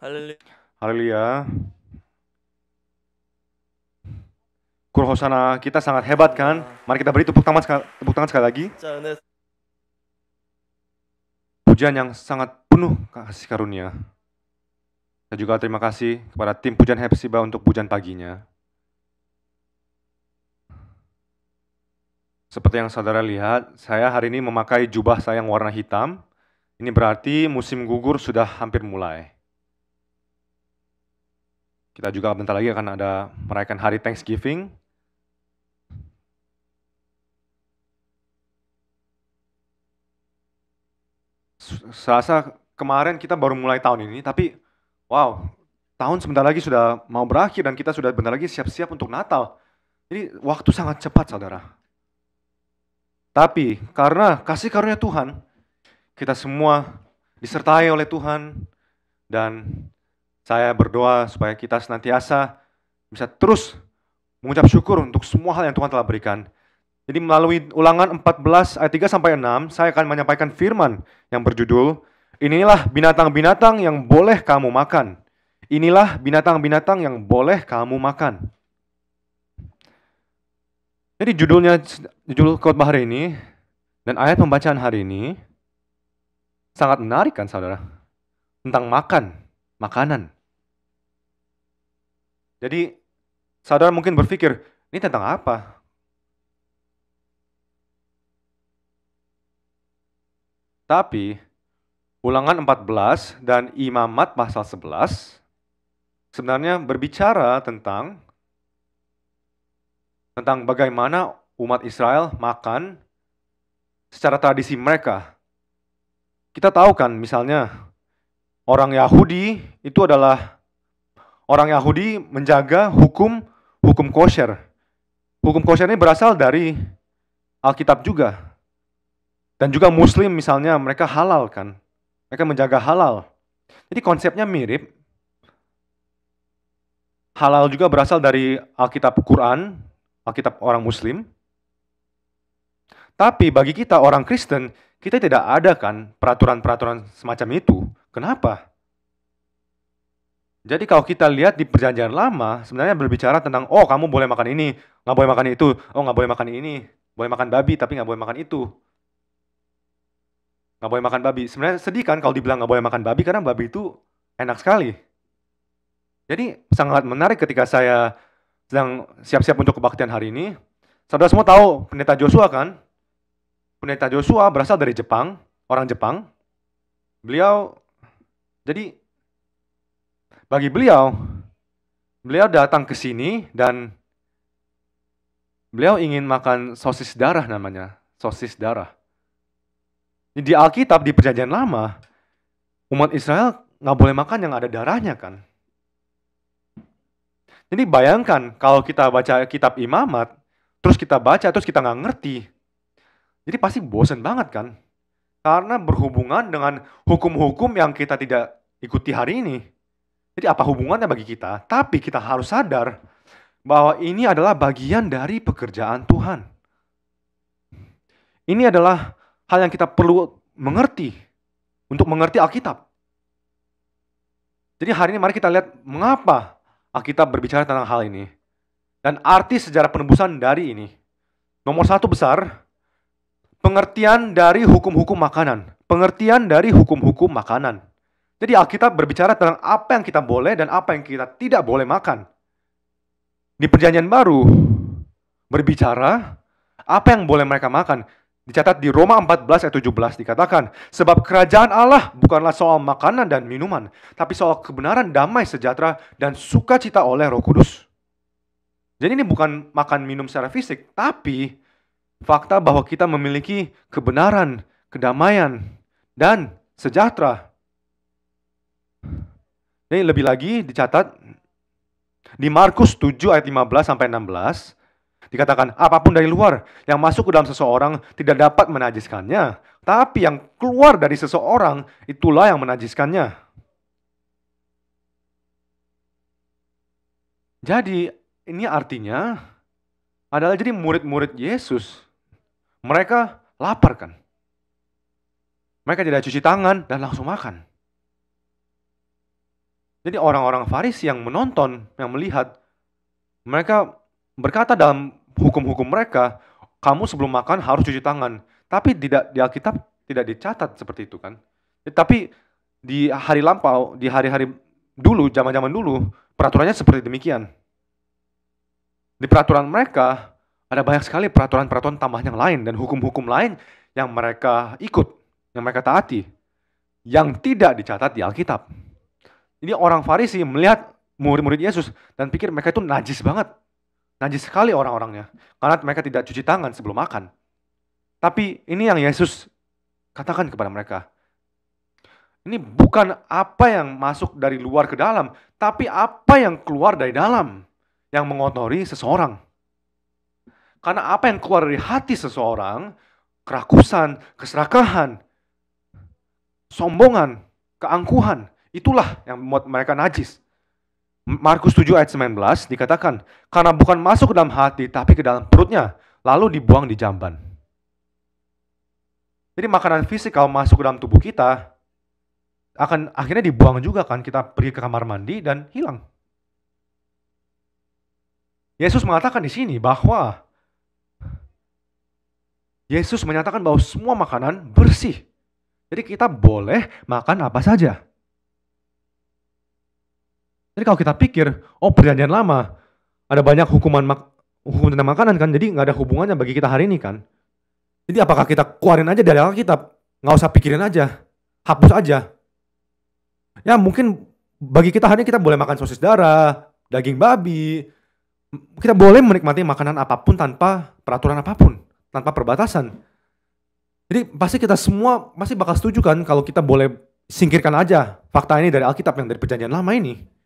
Haleluya. 할렐루야. Kur kita sangat hebat kan? Mari kita beri tepuk tangan tepuk tangan sekali lagi. Pujian yang sangat penuh kasih karunia. Saya juga terima kasih kepada tim Pujian Hepsiba untuk pujian paginya. Seperti yang saudara lihat, saya hari ini memakai jubah saya yang warna hitam. Ini berarti musim gugur sudah hampir mulai. Kita juga bentar lagi akan ada merayakan hari Thanksgiving. Selasa kemarin kita baru mulai tahun ini, tapi wow, tahun sebentar lagi sudah mau berakhir dan kita sudah bentar lagi siap-siap untuk Natal. Jadi waktu sangat cepat saudara. Tapi karena kasih karunia Tuhan, kita semua disertai oleh Tuhan dan saya berdoa supaya kita senantiasa bisa terus mengucap syukur untuk semua hal yang Tuhan telah berikan. Jadi melalui ulangan 14 ayat 3 sampai 6, saya akan menyampaikan firman yang berjudul, Inilah binatang-binatang yang boleh kamu makan. Inilah binatang-binatang yang boleh kamu makan. Jadi judulnya, judul khotbah hari ini, dan ayat pembacaan hari ini, sangat menarik kan saudara? Tentang makan makanan. Jadi, saudara mungkin berpikir, ini tentang apa? Tapi, ulangan 14 dan imamat pasal 11 sebenarnya berbicara tentang tentang bagaimana umat Israel makan secara tradisi mereka. Kita tahu kan misalnya orang Yahudi itu adalah orang Yahudi menjaga hukum hukum kosher. Hukum kosher ini berasal dari Alkitab juga. Dan juga Muslim misalnya mereka halal kan. Mereka menjaga halal. Jadi konsepnya mirip. Halal juga berasal dari Alkitab Quran, Alkitab orang Muslim. Tapi bagi kita orang Kristen, kita tidak ada kan peraturan-peraturan semacam itu. Kenapa? Jadi kalau kita lihat di perjanjian lama, sebenarnya berbicara tentang, oh kamu boleh makan ini, nggak boleh makan itu, oh nggak boleh makan ini, boleh makan babi tapi nggak boleh makan itu. Nggak boleh makan babi. Sebenarnya sedih kan kalau dibilang nggak boleh makan babi, karena babi itu enak sekali. Jadi sangat menarik ketika saya sedang siap-siap untuk kebaktian hari ini. Saudara semua tahu pendeta Joshua kan? Pendeta Joshua berasal dari Jepang, orang Jepang. Beliau jadi bagi beliau, beliau datang ke sini dan beliau ingin makan sosis darah namanya, sosis darah. Di Alkitab di Perjanjian Lama, umat Israel nggak boleh makan yang ada darahnya kan. Jadi bayangkan kalau kita baca kitab imamat, terus kita baca, terus kita nggak ngerti. Jadi pasti bosen banget kan? Karena berhubungan dengan hukum-hukum yang kita tidak ikuti hari ini. Jadi apa hubungannya bagi kita? Tapi kita harus sadar bahwa ini adalah bagian dari pekerjaan Tuhan. Ini adalah hal yang kita perlu mengerti untuk mengerti Alkitab. Jadi hari ini mari kita lihat mengapa Alkitab berbicara tentang hal ini dan arti sejarah penebusan dari ini. Nomor satu besar, pengertian dari hukum-hukum makanan. Pengertian dari hukum-hukum makanan. Jadi Alkitab berbicara tentang apa yang kita boleh dan apa yang kita tidak boleh makan. Di perjanjian baru, berbicara apa yang boleh mereka makan. Dicatat di Roma 14 ayat 17 dikatakan, Sebab kerajaan Allah bukanlah soal makanan dan minuman, tapi soal kebenaran damai sejahtera dan sukacita oleh roh kudus. Jadi ini bukan makan minum secara fisik, tapi fakta bahwa kita memiliki kebenaran, kedamaian, dan sejahtera ini lebih lagi dicatat di Markus 7 ayat 15 sampai 16 dikatakan apapun dari luar yang masuk ke dalam seseorang tidak dapat menajiskannya, tapi yang keluar dari seseorang itulah yang menajiskannya. Jadi ini artinya adalah jadi murid-murid Yesus mereka lapar kan? Mereka tidak cuci tangan dan langsung makan. Jadi orang-orang Farisi yang menonton, yang melihat, mereka berkata dalam hukum-hukum mereka, kamu sebelum makan harus cuci tangan. Tapi tidak di Alkitab tidak dicatat seperti itu kan. Ya, tapi di hari lampau, di hari-hari dulu, zaman-zaman dulu, peraturannya seperti demikian. Di peraturan mereka, ada banyak sekali peraturan-peraturan tambahan yang lain dan hukum-hukum lain yang mereka ikut, yang mereka taati, yang tidak dicatat di Alkitab. Jadi orang Farisi melihat murid-murid Yesus dan pikir mereka itu najis banget. Najis sekali orang-orangnya. Karena mereka tidak cuci tangan sebelum makan. Tapi ini yang Yesus katakan kepada mereka. Ini bukan apa yang masuk dari luar ke dalam, tapi apa yang keluar dari dalam yang mengotori seseorang. Karena apa yang keluar dari hati seseorang, kerakusan, keserakahan, sombongan, keangkuhan, Itulah yang membuat mereka najis. Markus 7 ayat 19 dikatakan, karena bukan masuk ke dalam hati, tapi ke dalam perutnya, lalu dibuang di jamban. Jadi makanan fisik kalau masuk ke dalam tubuh kita, akan akhirnya dibuang juga kan, kita pergi ke kamar mandi dan hilang. Yesus mengatakan di sini bahwa Yesus menyatakan bahwa semua makanan bersih. Jadi kita boleh makan apa saja. Tapi kalau kita pikir, oh perjanjian lama, ada banyak hukuman mak hukum tentang makanan kan, jadi nggak ada hubungannya bagi kita hari ini kan. Jadi apakah kita keluarin aja dari Alkitab? Nggak usah pikirin aja, hapus aja. Ya mungkin bagi kita hari ini kita boleh makan sosis darah, daging babi, kita boleh menikmati makanan apapun tanpa peraturan apapun, tanpa perbatasan. Jadi pasti kita semua masih bakal setuju kan kalau kita boleh singkirkan aja fakta ini dari Alkitab yang dari perjanjian lama ini.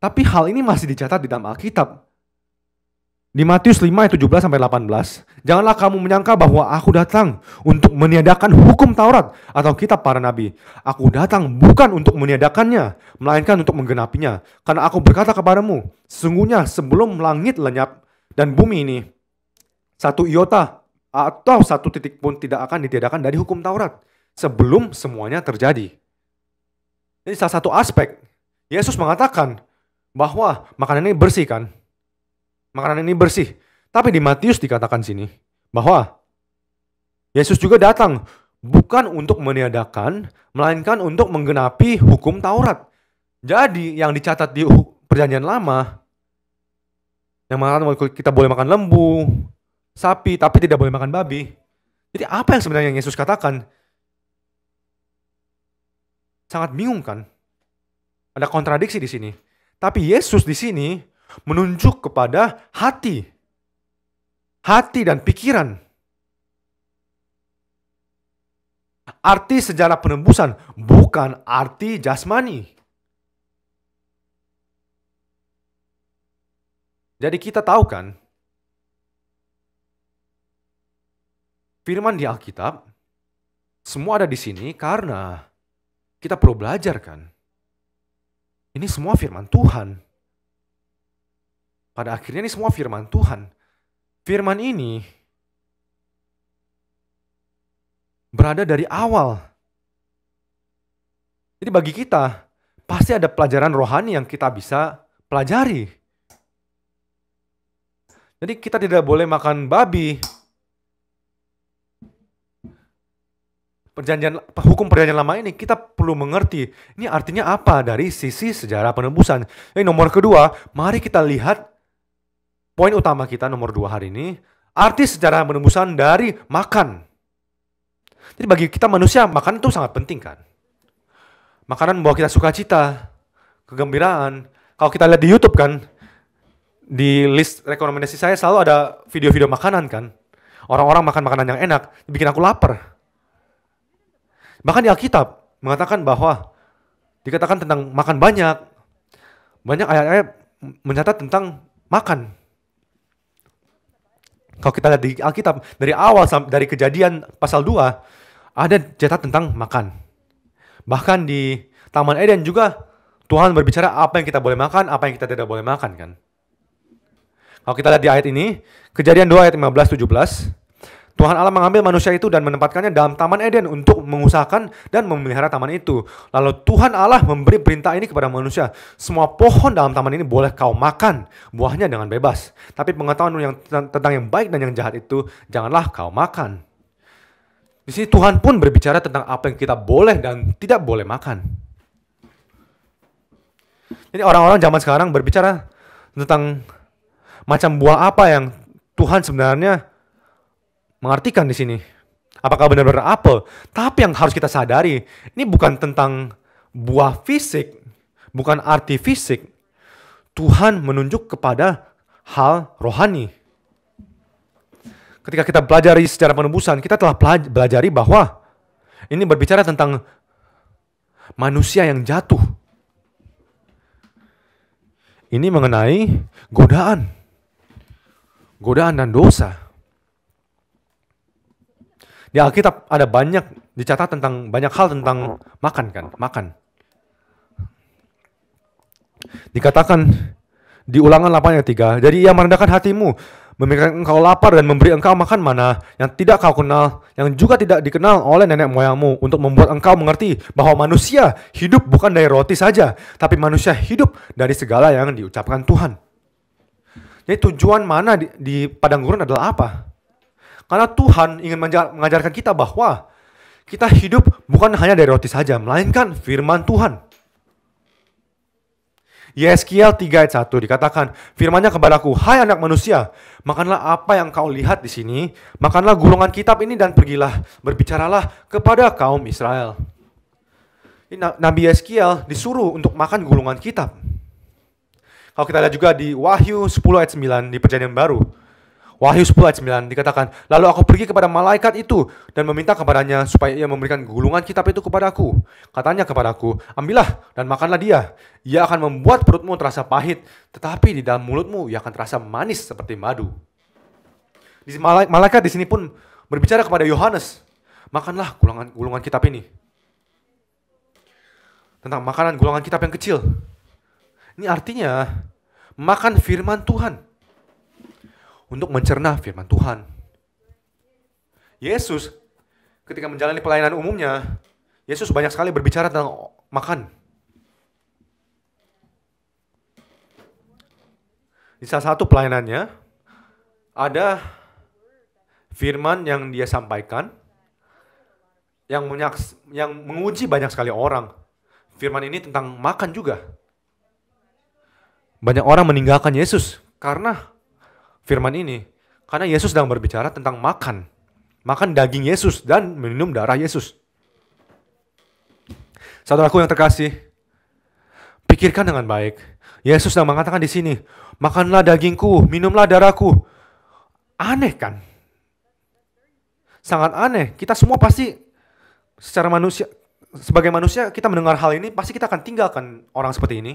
Tapi hal ini masih dicatat di dalam Alkitab. Di Matius 5 ayat 17 sampai 18, janganlah kamu menyangka bahwa aku datang untuk meniadakan hukum Taurat atau kitab para nabi. Aku datang bukan untuk meniadakannya, melainkan untuk menggenapinya. Karena aku berkata kepadamu, sesungguhnya sebelum langit lenyap dan bumi ini, satu iota atau satu titik pun tidak akan ditiadakan dari hukum Taurat sebelum semuanya terjadi. Ini salah satu aspek, Yesus mengatakan, bahwa makanan ini bersih kan? Makanan ini bersih. Tapi di Matius dikatakan sini bahwa Yesus juga datang bukan untuk meniadakan, melainkan untuk menggenapi hukum Taurat. Jadi yang dicatat di perjanjian lama yang mengatakan kita boleh makan lembu, sapi, tapi tidak boleh makan babi. Jadi apa yang sebenarnya Yesus katakan? Sangat bingung kan? Ada kontradiksi di sini. Tapi Yesus di sini menunjuk kepada hati. Hati dan pikiran. Arti sejarah penembusan bukan arti jasmani. Jadi kita tahu kan, firman di Alkitab, semua ada di sini karena kita perlu belajar kan. Ini semua firman Tuhan. Pada akhirnya ini semua firman Tuhan. Firman ini berada dari awal. Jadi bagi kita, pasti ada pelajaran rohani yang kita bisa pelajari. Jadi kita tidak boleh makan babi, perjanjian hukum perjanjian lama ini kita perlu mengerti ini artinya apa dari sisi sejarah penebusan. Ini nomor kedua, mari kita lihat poin utama kita nomor dua hari ini, arti sejarah penebusan dari makan. Jadi bagi kita manusia makan itu sangat penting kan. Makanan membawa kita sukacita, kegembiraan. Kalau kita lihat di YouTube kan, di list rekomendasi saya selalu ada video-video makanan kan. Orang-orang makan makanan yang enak, bikin aku lapar Bahkan di Alkitab mengatakan bahwa dikatakan tentang makan banyak. Banyak ayat-ayat mencatat tentang makan. Kalau kita lihat di Alkitab dari awal dari kejadian pasal 2 ada catat tentang makan. Bahkan di Taman Eden juga Tuhan berbicara apa yang kita boleh makan, apa yang kita tidak boleh makan kan. Kalau kita lihat di ayat ini, kejadian 2 ayat 15 17 Tuhan Allah mengambil manusia itu dan menempatkannya dalam Taman Eden untuk mengusahakan dan memelihara taman itu. Lalu Tuhan Allah memberi perintah ini kepada manusia. Semua pohon dalam taman ini boleh kau makan buahnya dengan bebas. Tapi pengetahuan yang tentang yang baik dan yang jahat itu janganlah kau makan. Di sini Tuhan pun berbicara tentang apa yang kita boleh dan tidak boleh makan. Jadi orang-orang zaman sekarang berbicara tentang macam buah apa yang Tuhan sebenarnya mengartikan di sini. Apakah benar-benar apel? Tapi yang harus kita sadari, ini bukan tentang buah fisik, bukan arti fisik. Tuhan menunjuk kepada hal rohani. Ketika kita belajar secara penebusan, kita telah belajar bahwa ini berbicara tentang manusia yang jatuh. Ini mengenai godaan. Godaan dan dosa. Di Alkitab ada banyak dicatat tentang banyak hal tentang makan kan, makan. Dikatakan di ulangan 8 ayat 3, jadi ia merendahkan hatimu, memberikan engkau lapar dan memberi engkau makan mana yang tidak kau kenal, yang juga tidak dikenal oleh nenek moyangmu untuk membuat engkau mengerti bahwa manusia hidup bukan dari roti saja, tapi manusia hidup dari segala yang diucapkan Tuhan. Jadi tujuan mana di, di padang gurun adalah apa? Karena Tuhan ingin mengajarkan kita bahwa kita hidup bukan hanya dari roti saja, melainkan firman Tuhan. Yeskiel 3 ayat 1 dikatakan, firmannya kepadaku, hai anak manusia, makanlah apa yang kau lihat di sini, makanlah gulungan kitab ini dan pergilah, berbicaralah kepada kaum Israel. Nabi Yeskiel disuruh untuk makan gulungan kitab. Kalau kita lihat juga di Wahyu 10 ayat 9 di perjanjian baru, Wahyu 10 ayat 9 dikatakan, Lalu aku pergi kepada malaikat itu dan meminta kepadanya supaya ia memberikan gulungan kitab itu kepada aku. Katanya kepadaku, ambillah dan makanlah dia. Ia akan membuat perutmu terasa pahit, tetapi di dalam mulutmu ia akan terasa manis seperti madu. Di malaikat di sini pun berbicara kepada Yohanes, makanlah gulungan, gulungan kitab ini. Tentang makanan gulungan kitab yang kecil. Ini artinya, makan firman Tuhan untuk mencerna firman Tuhan. Yesus ketika menjalani pelayanan umumnya, Yesus banyak sekali berbicara tentang makan. Di salah satu pelayanannya, ada firman yang dia sampaikan, yang, menyaks, yang menguji banyak sekali orang. Firman ini tentang makan juga. Banyak orang meninggalkan Yesus karena firman ini? Karena Yesus sedang berbicara tentang makan. Makan daging Yesus dan minum darah Yesus. Saudaraku yang terkasih, pikirkan dengan baik. Yesus sedang mengatakan di sini, makanlah dagingku, minumlah darahku. Aneh kan? Sangat aneh. Kita semua pasti secara manusia, sebagai manusia kita mendengar hal ini, pasti kita akan tinggalkan orang seperti ini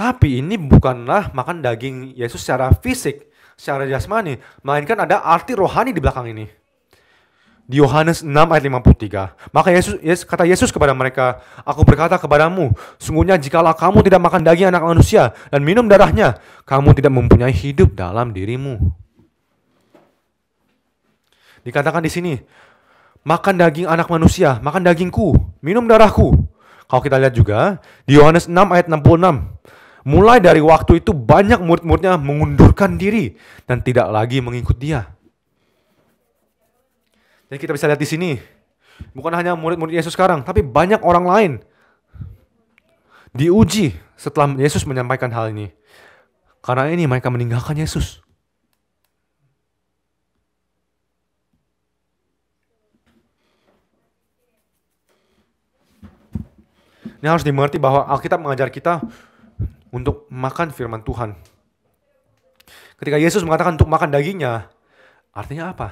tapi ini bukanlah makan daging Yesus secara fisik, secara jasmani, melainkan ada arti rohani di belakang ini. Di Yohanes 6 ayat 53. Maka Yesus, Yesus kata Yesus kepada mereka, "Aku berkata kepadamu, sungguhnya jikalau kamu tidak makan daging anak manusia dan minum darahnya, kamu tidak mempunyai hidup dalam dirimu." Dikatakan di sini, makan daging anak manusia, makan dagingku, minum darahku. Kalau kita lihat juga di Yohanes 6 ayat 66, Mulai dari waktu itu banyak murid-muridnya mengundurkan diri dan tidak lagi mengikut dia. Jadi kita bisa lihat di sini, bukan hanya murid-murid Yesus sekarang, tapi banyak orang lain diuji setelah Yesus menyampaikan hal ini. Karena ini mereka meninggalkan Yesus. Ini harus dimengerti bahwa Alkitab mengajar kita untuk makan firman Tuhan. Ketika Yesus mengatakan untuk makan dagingnya, artinya apa?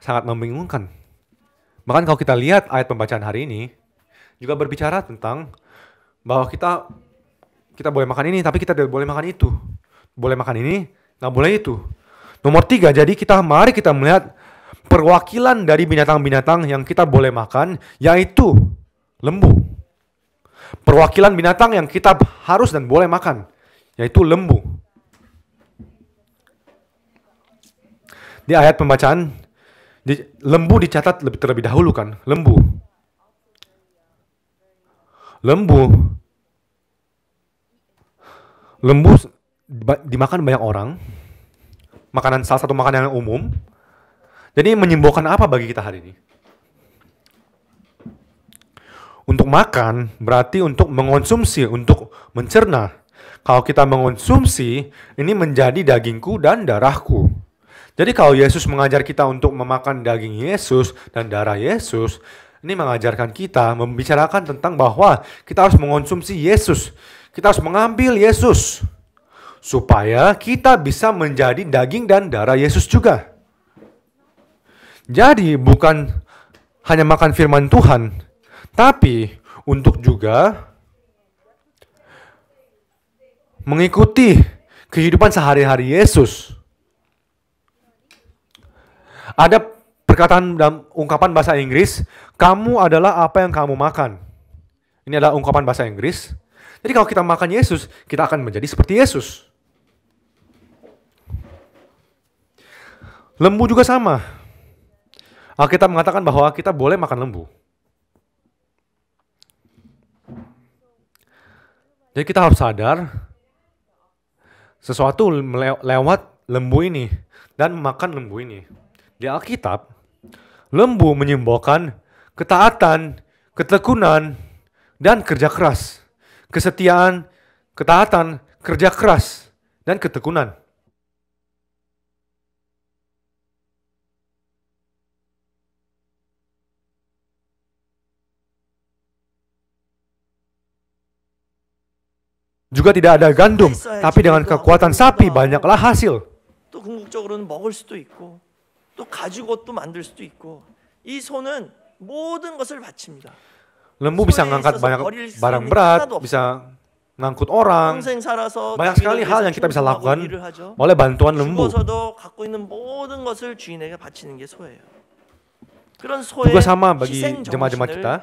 Sangat membingungkan. Bahkan kalau kita lihat ayat pembacaan hari ini, juga berbicara tentang bahwa kita kita boleh makan ini, tapi kita tidak boleh makan itu. Boleh makan ini, nggak boleh itu. Nomor tiga, jadi kita mari kita melihat perwakilan dari binatang-binatang yang kita boleh makan, yaitu lembu perwakilan binatang yang kita harus dan boleh makan, yaitu lembu. Di ayat pembacaan, di, lembu dicatat lebih terlebih dahulu kan, lembu. Lembu lembu dimakan banyak orang. Makanan salah satu makanan yang umum. Jadi menyimbolkan apa bagi kita hari ini? Untuk makan berarti untuk mengonsumsi, untuk mencerna. Kalau kita mengonsumsi, ini menjadi dagingku dan darahku. Jadi kalau Yesus mengajar kita untuk memakan daging Yesus dan darah Yesus, ini mengajarkan kita membicarakan tentang bahwa kita harus mengonsumsi Yesus. Kita harus mengambil Yesus supaya kita bisa menjadi daging dan darah Yesus juga. Jadi bukan hanya makan firman Tuhan, tapi untuk juga mengikuti kehidupan sehari-hari Yesus. Ada perkataan dalam ungkapan bahasa Inggris, kamu adalah apa yang kamu makan. Ini adalah ungkapan bahasa Inggris. Jadi kalau kita makan Yesus, kita akan menjadi seperti Yesus. Lembu juga sama. Alkitab mengatakan bahwa kita boleh makan lembu. Jadi kita harus sadar sesuatu lewat lembu ini dan memakan lembu ini. Di Alkitab, lembu menyimbolkan ketaatan, ketekunan, dan kerja keras. Kesetiaan, ketaatan, kerja keras, dan ketekunan. Juga tidak ada gandum, tapi dengan kekuatan sapi banyaklah hasil. Lembu bisa mengangkat banyak barang berat, bisa ngangkut orang. Banyak sekali hal yang kita bisa lakukan oleh bantuan lembu. Juga sama bagi jemaah-jemaah kita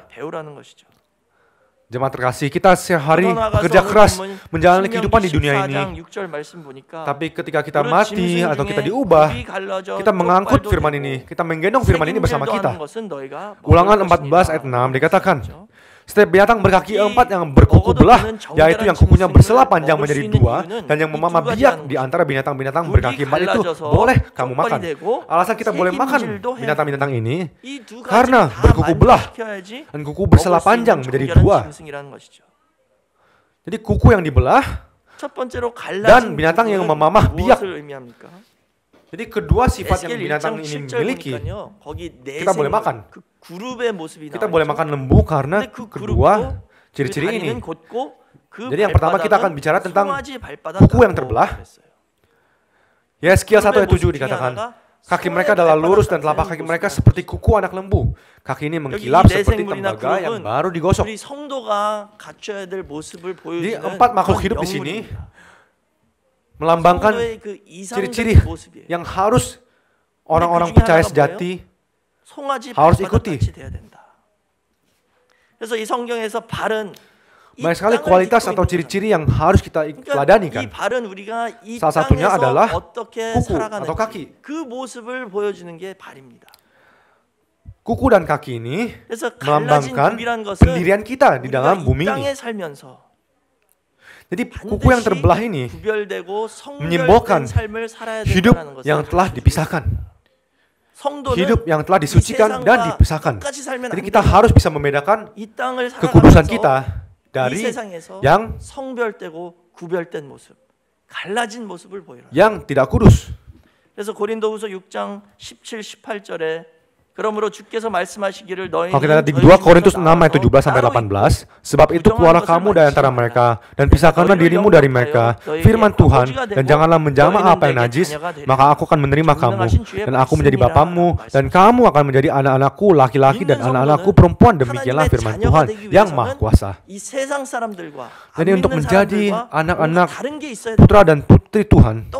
Jemaat terkasih, kita sehari kerja keras menjalani kehidupan di dunia ini. Tapi ketika kita mati atau kita diubah, kita mengangkut firman ini, kita menggendong firman ini bersama kita. Ulangan 14 ayat 6 dikatakan, setiap binatang berkaki empat yang berkuku belah, yaitu yang kukunya bersela panjang menjadi dua, dan yang memamah biak di antara binatang-binatang berkaki empat itu boleh kamu makan. Alasan kita boleh makan binatang-binatang ini karena berkuku belah dan kuku bersela panjang menjadi dua. Jadi kuku yang dibelah dan binatang yang memamah biak jadi kedua sifat yang binatang ini miliki, kita boleh makan. 모습이 kita boleh makan lembu karena kedua ciri-ciri ini. 곧고, Jadi yang pertama kita akan bicara tentang kuku yang terbelah. Ya, skill 1 ayat 7 dikatakan. Kaki mereka adalah lurus dan telapak kaki mereka seperti kuku anak lembu. Kaki ini mengkilap seperti tembaga yang baru digosok. Jadi empat makhluk hidup di sini melambangkan ciri-ciri yang harus orang-orang percaya sejati 송아지 같이 돼야 된다. 그래서 이 성경에서 발은 Banyak sekali kualitas atau ciri-ciri yang harus kita ladani kan. Salah satunya adalah kuku atau kaki. Kuku dan kaki ini melambangkan pendirian kita di dalam bumi ini. Jadi kuku yang terbelah ini menyimbolkan hidup yang telah dipisahkan. hidup yang telah disucikan dan dibesarkan. Jadi kita harus bisa membedakan kekudusan kita dari yang yang tidak kudus. 그래서 고린도후서 6장 17, 18절에 그러므로 주께서 말씀하시기를 너희 Kalau kita dua 2 Korintus 6 ayat 17 sampai 18, sebab itu keluarlah kamu dari antara mereka dan pisahkanlah dirimu dari mereka, firman Tuhan dan janganlah menjamah apa yang najis, maka aku akan menerima kamu dan aku menjadi bapamu dan kamu akan menjadi anak-anakku laki-laki dan anak-anakku perempuan demikianlah firman Tuhan yang maha kuasa. Jadi untuk menjadi anak-anak putra dan putri putri Tuhan.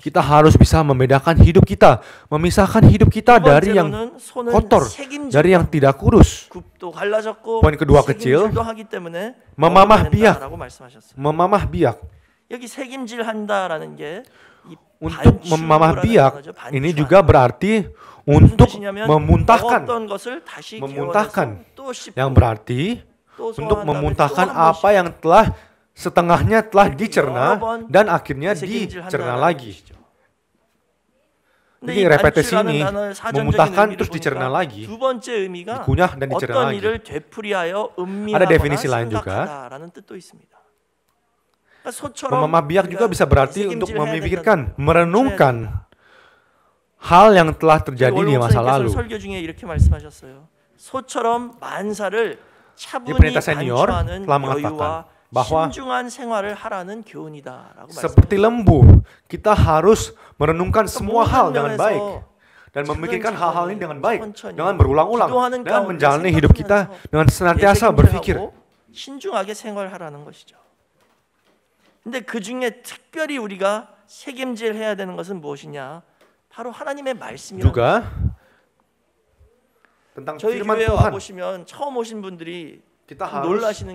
Kita harus bisa membedakan hidup kita, memisahkan hidup kita dari yang kotor, dari yang tidak kurus. Poin kedua kecil, memamah biak. Memamah biak. Untuk memamah biak ini juga berarti untuk memuntahkan, memuntahkan yang berarti untuk memuntahkan apa yang telah setengahnya telah dicerna dan akhirnya dicerna lagi. Jadi repetisi ini memuntahkan terus dicerna lagi, dikunyah dan dicerna lagi. Ada definisi lain juga. biak juga bisa berarti untuk memikirkan, merenungkan hal yang telah terjadi di masa lalu. Di perintah senior telah mengatakan, bahwa seperti lembu, kita harus merenungkan semua hal dengan baik dan memikirkan hal-hal ini dengan baik, dengan berulang-ulang, dengan menjalani hidup kita dengan senantiasa berpikir. 신중하게 생활하라는 것이죠. 근데 그 중에 특별히 우리가 책임질해야 되는 것은 무엇이냐? 바로 하나님의 말씀이라는 누가? 저희 교회에 와 보시면 처음 오신 분들이 kita harus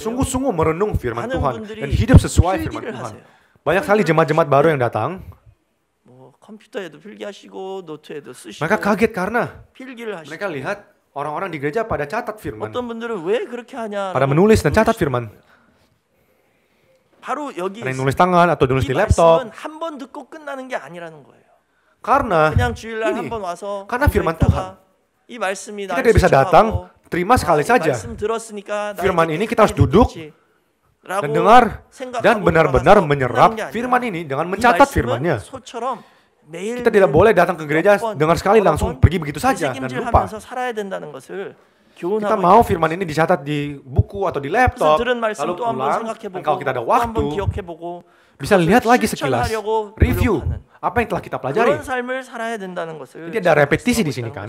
sungguh-sungguh merenung firman Tuhan dan hidup sesuai firman Tuhan. 하세요. Banyak sekali jemaat-jemaat baru yang datang. 뭐 필기하시고 노트에도 쓰시고. Mereka kaget karena Mereka lihat orang-orang di gereja pada catat firman. pada menulis dan catat firman. ada yang nulis tangan atau nulis di laptop. 듣고 끝나는 게 아니라는 거예요. Karena 그냥 주일날 한번 와서 karena firman Tuhan. 이 말씀이 kita tidak bisa datang terima nah, sekali saja. Kan, firman nah, ini kita harus duduk dan dengar dan benar-benar menyerap firman ini dengan iya, mencatat firmannya. Kita tidak boleh datang ke gereja dengar sekali langsung pergi begitu saja dan lupa. Kita mau firman ini dicatat di buku atau di laptop, lalu pulang, kalau kita ada waktu, bisa lihat lagi sekilas, review apa yang telah kita pelajari. Jadi ada repetisi di sini kan?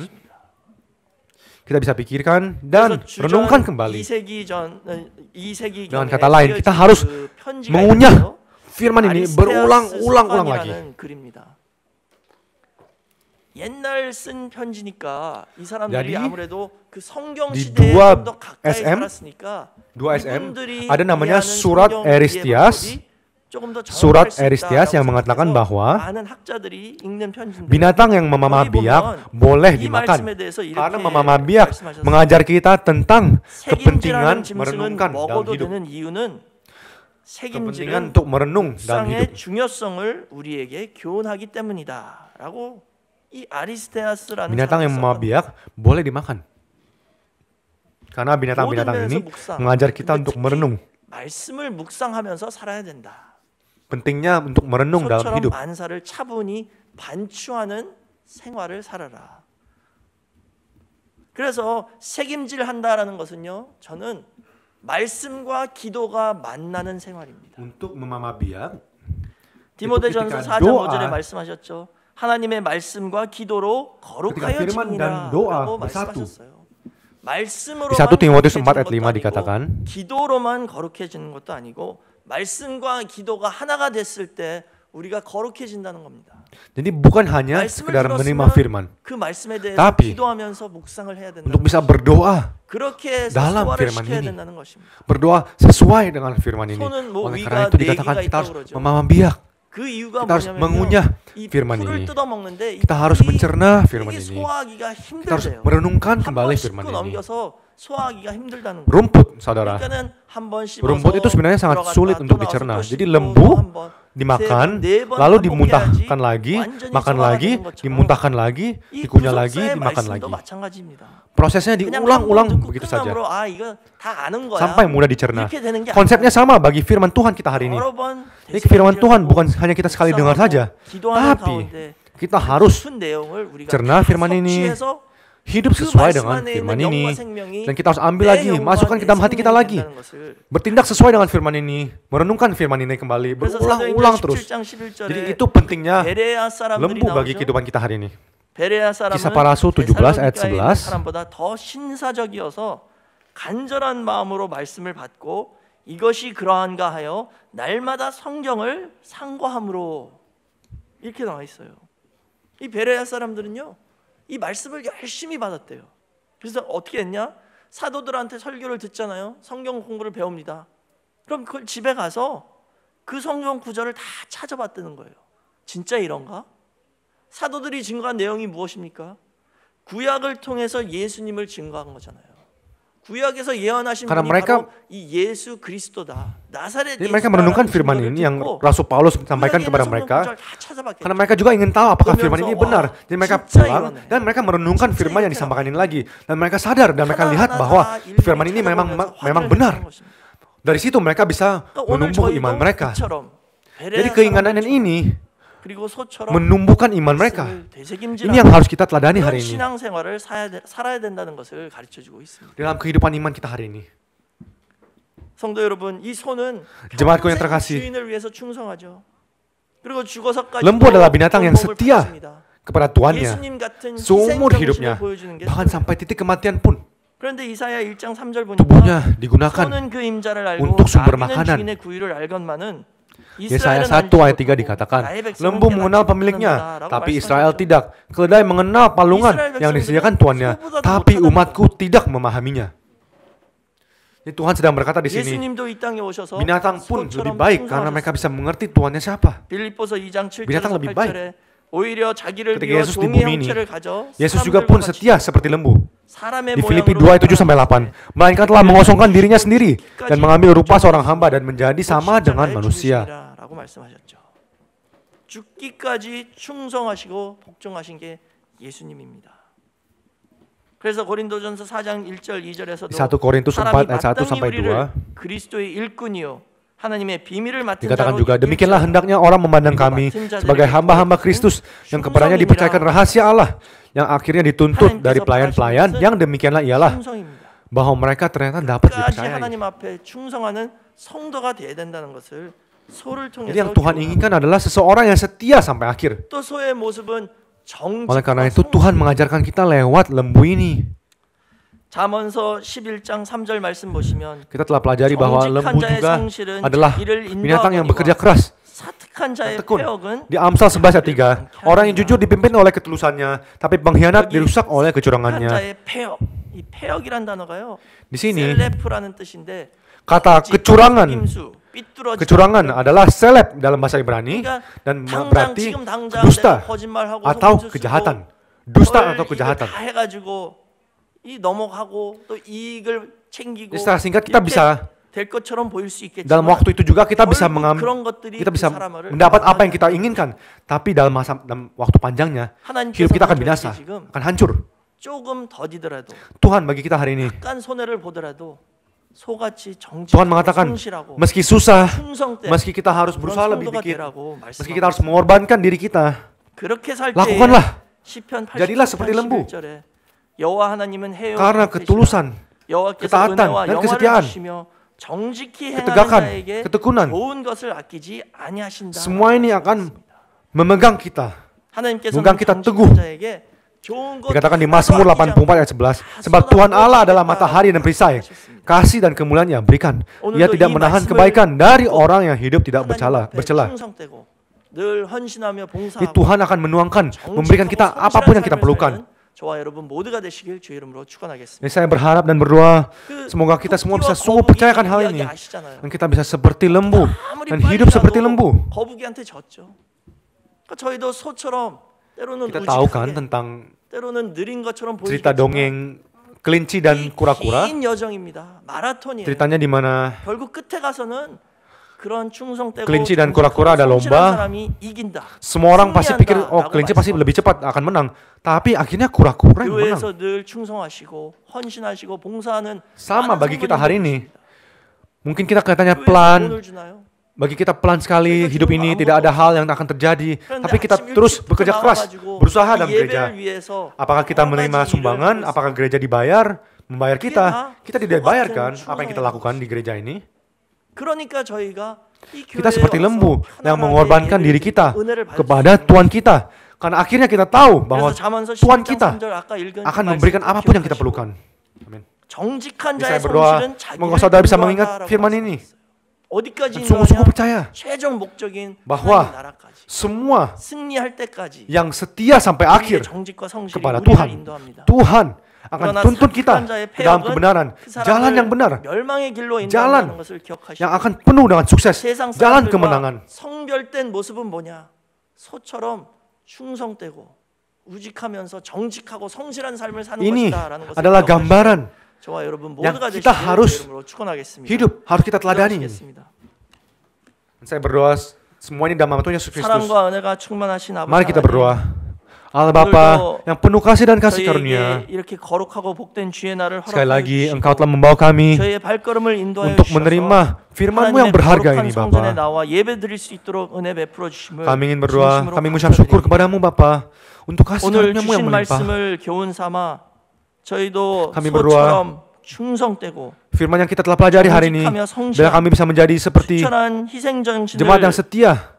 kita bisa pikirkan dan renungkan kembali. Dengan kata lain, kita harus mengunyah firman ini berulang-ulang-ulang lagi. 옛날 쓴 편지니까 이 사람들이 아무래도 그 성경 시대에 좀더 가까이 SM, 살았으니까 2 SM ada namanya surat Aristias surat Aristias yang mengatakan bahwa binatang yang memamah biak boleh dimakan karena memamah biak mengajar kita tentang kepentingan merenungkan dalam hidup kepentingan untuk merenung dalam hidup binatang yang memamah biak boleh dimakan karena binatang-binatang ini mengajar kita untuk merenung 말씀을 묵상하면서 살아야 된다. pentingnya untuk merenung dalam hidup. 안사를 차분히 반추하는 생활을 살아라. 그래서 책임질 한다라는 것은요. 저는 말씀과 기도가 만나는 생활입니다. Untuk memamabia 디모데전서 4장 5절에 말씀하셨죠. 하나님의 말씀과 기도로 거룩하여 지니라고 말씀하셨어요. 말씀으로만 거룩해지는 것도 아니고 기도로만 거룩해지는 것도 아니고 말씀과 기도가 하나가 됐을 때 우리가 거룩해진다는 겁니다. Jadi bukan hanya sekedar menerima firman, tapi untuk bisa berdoa dalam firman ini, berdoa sesuai dengan firman ini. Oleh karena itu dikatakan kita harus memamam biak, kita harus mengunyah firman ini, kita harus mencerna firman ini, kita harus merenungkan kembali firman ini rumput saudara. Rumput itu sebenarnya sangat sulit untuk dicerna. Jadi lembu dimakan, lalu dimuntahkan lagi, makan lagi, dimuntahkan lagi, dikunyah lagi, dimakan lagi. Prosesnya diulang-ulang begitu saja. Sampai mudah dicerna. Konsepnya sama bagi firman Tuhan kita hari ini. Jadi firman Tuhan bukan hanya kita sekali dengar saja, tapi kita harus cerna firman ini hidup sesuai dengan firman ini dan kita harus ambil lagi masukkan ke dalam hati kita lagi bertindak sesuai dengan firman ini merenungkan firman ini kembali berulang-ulang terus jadi itu pentingnya lembu bagi kehidupan kita hari ini kisah para rasul 17 ayat 11 간절한 마음으로 말씀을 받고 이것이 그러한가 하여 날마다 성경을 상고함으로 이렇게 나와 있어요. 이 베레아 사람들은요. 이 말씀을 열심히 받았대요. 그래서 어떻게 했냐? 사도들한테 설교를 듣잖아요. 성경 공부를 배웁니다. 그럼 그걸 집에 가서 그 성경 구절을 다 찾아봤다는 거예요. 진짜 이런가? 사도들이 증거한 내용이 무엇입니까? 구약을 통해서 예수님을 증거한 거잖아요. 구약에서 예언하신 분이 mereka, 바로 이 예수 그리스도다. 나사렛 mereka merenungkan firman ini yang Rasul Paulus sampaikan kepada mereka. Karena mereka juga ingin tahu apakah firman ini benar. Jadi mereka pulang dan mereka merenungkan firman yang disampaikan ini lagi dan mereka sadar dan mereka lihat bahwa firman ini memang memang benar. Dari situ mereka bisa menumbuh iman mereka. Jadi keinginan ini menumbuhkan iman mereka. Ini yang harus kita teladani hari ini. Dalam kehidupan iman kita hari ini. Jemaatku yang terkasih. Lembu adalah binatang yang setia kepada Tuannya seumur hidupnya, bahkan sampai titik kematian pun. tubuhnya digunakan untuk sumber makanan. Yesaya 1 ayat 3 dikatakan, lembu mengenal pemiliknya, tapi Israel tidak. Keledai mengenal palungan yang disediakan tuannya, tapi umatku tidak memahaminya. Jadi Tuhan sedang berkata di sini, binatang pun lebih baik karena mereka bisa mengerti Tuannya siapa. Binatang lebih baik. Ketika Yesus di bumi ini, Yesus juga pun setia seperti lembu di Filipi 2 ayat 7 sampai 8 melainkan telah mengosongkan dirinya sendiri dan mengambil rupa seorang hamba dan menjadi sama dengan manusia. Di 1 Korintus 4 ayat 1 sampai 2 그리스도의 일꾼이요 Dikatakan juga, demikianlah hendaknya orang memandang kami sebagai hamba-hamba Kristus yang kepadanya dipercayakan rahasia Allah yang akhirnya dituntut dari pelayan-pelayan yang demikianlah ialah bahwa mereka ternyata dapat dipercaya. Jadi yang Tuhan inginkan adalah seseorang yang setia sampai akhir. Oleh karena itu Tuhan mengajarkan kita lewat lembu ini. 잠언서 11장 3절 말씀 보시면 kita telah pelajari bahwa lembu juga adalah binatang yang bekerja keras. tekun. Di Amsal 11 ayat 3, orang yang jujur dipimpin oleh ketulusannya, tapi pengkhianat dirusak oleh kecurangannya. Di sini kata kecurangan kecurangan adalah seleb dalam bahasa Ibrani dan berarti dusta atau kejahatan. Dusta atau kejahatan. 이 넘어가고 또 singkat kita bisa dalam waktu itu juga kita bisa mengam, kita bisa mendapat apa yang kita inginkan tapi dalam masa dalam waktu panjangnya hidup kita akan binasa akan hancur Tuhan bagi kita hari ini Tuhan mengatakan meski susah meski kita harus berusaha lebih dikit meski kita harus mengorbankan diri kita lakukanlah jadilah seperti lembu karena ketulusan, ketaatan dan kesetiaan, ketegakan, ketekunan, semua ini akan memegang kita, memegang kita teguh. Dikatakan di Mazmur 84 ayat 11, sebab Tuhan Allah adalah matahari dan perisai, kasih dan kemuliaan yang berikan. Ia tidak menahan kebaikan dari orang yang hidup tidak bercela. bercela. Tuhan akan menuangkan, memberikan kita apapun yang kita perlukan. 저와 여러분 모두가 되시길 주 이름으로 축원하겠습니다. Saya berharap dan berdoa semoga kita semua bisa sungguh percayakan hal ini. Dan kita bisa seperti lembu dan hidup seperti lembu. 거북이한테 졌죠. 그러니까 저희도 소처럼 때로는 kita tahu kan tentang 때로는 느린 것처럼 cerita dongeng kelinci dan kura-kura. 긴 여정입니다. 마라톤이에요. ceritanya di mana 결국 끝에 가서는 kelinci dan kura-kura ada lomba, semua orang pasti pikir, oh kelinci pasti lebih cepat akan menang. Tapi akhirnya kura-kura yang menang. Sama bagi kita hari ini. Mungkin kita kelihatannya pelan, bagi kita pelan sekali hidup ini tidak ada hal yang akan terjadi tapi kita terus bekerja keras berusaha dalam gereja apakah kita menerima sumbangan apakah gereja dibayar membayar iya, kita kita tidak bayarkan apa yang kita lakukan di gereja ini kita seperti lembu yang mengorbankan diri kita kepada Tuhan kita. Karena akhirnya kita tahu bahwa Tuhan kita akan memberikan apapun yang kita perlukan. Amin. Saya berdoa, mengapa saudara bisa mengingat firman ini. Sungguh-sungguh percaya bahwa semua yang setia sampai akhir kepada Tuhan, Tuhan akan tuntut kita ke dalam kebenaran, jalan yang benar, jalan yang akan penuh dengan sukses, jalan kemenangan. Ini adalah gambaran yang kita harus hidup harus kita teladani. Saya berdoa semuanya dalam nama Tuhan Yesus Kristus. Mari kita berdoa. Allah yang penuh kasih dan kasih karunia. Sekali lagi Engkau telah membawa kami untuk menerima firman-Mu yang berharga ini Bapa. Kami ingin berdoa, kami mengucap syukur kepadamu Bapa untuk kasih karunia-Mu yang melimpah. Kami berdoa firman yang kita telah pelajari hari ini, biar kami bisa menjadi seperti jemaat yang setia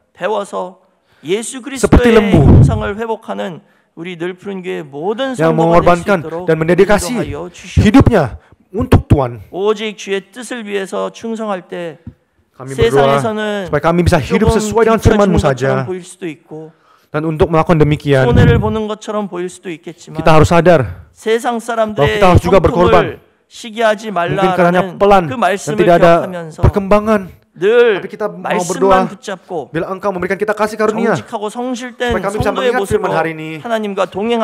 seperti lembu yang mengorbankan dan mendedikasi hidupnya untuk Tuhan. kami berdoa supaya kami bisa hidup sesuai dengan firman-Mu saja. Dan untuk melakukan demikian, kita harus sadar bahwa kita harus juga berkorban. Mungkin karena pelan dan tidak ada perkembangan 늘 Tapi kita mau berdoa, bila engkau memberikan kita kasih karunia supaya kami bisa mengingat firman hari ini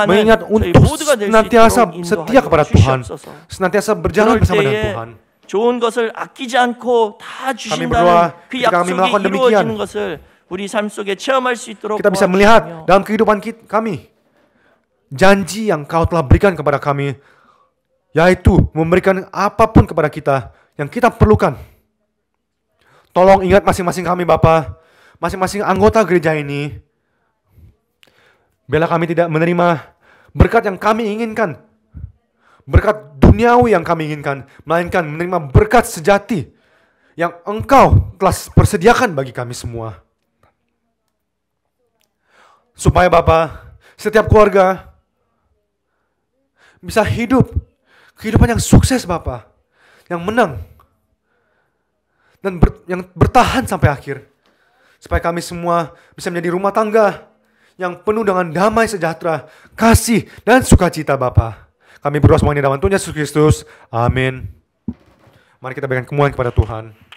mengingat untuk senantiasa setia kepada Tuhan senantiasa berjalan bersama dengan Tuhan 좋은 것을 아끼지 않고 다 berdoa 주신다는 그 ketika kami melakukan demikian. 것을 우리 삶 속에 체험할 수 있도록 kita bisa melihat dalam kehidupan kita, kami janji yang kau telah berikan kepada kami yaitu memberikan apapun kepada kita yang kita perlukan Tolong ingat masing-masing kami Bapak, masing-masing anggota gereja ini. Bila kami tidak menerima berkat yang kami inginkan, berkat duniawi yang kami inginkan, melainkan menerima berkat sejati yang Engkau telah persediakan bagi kami semua. Supaya Bapak, setiap keluarga bisa hidup kehidupan yang sukses Bapak, yang menang dan ber, yang bertahan sampai akhir. Supaya kami semua bisa menjadi rumah tangga yang penuh dengan damai sejahtera, kasih, dan sukacita Bapa. Kami berdoa semuanya dalam Tuhan Yesus Kristus. Amin. Mari kita berikan kemuliaan kepada Tuhan.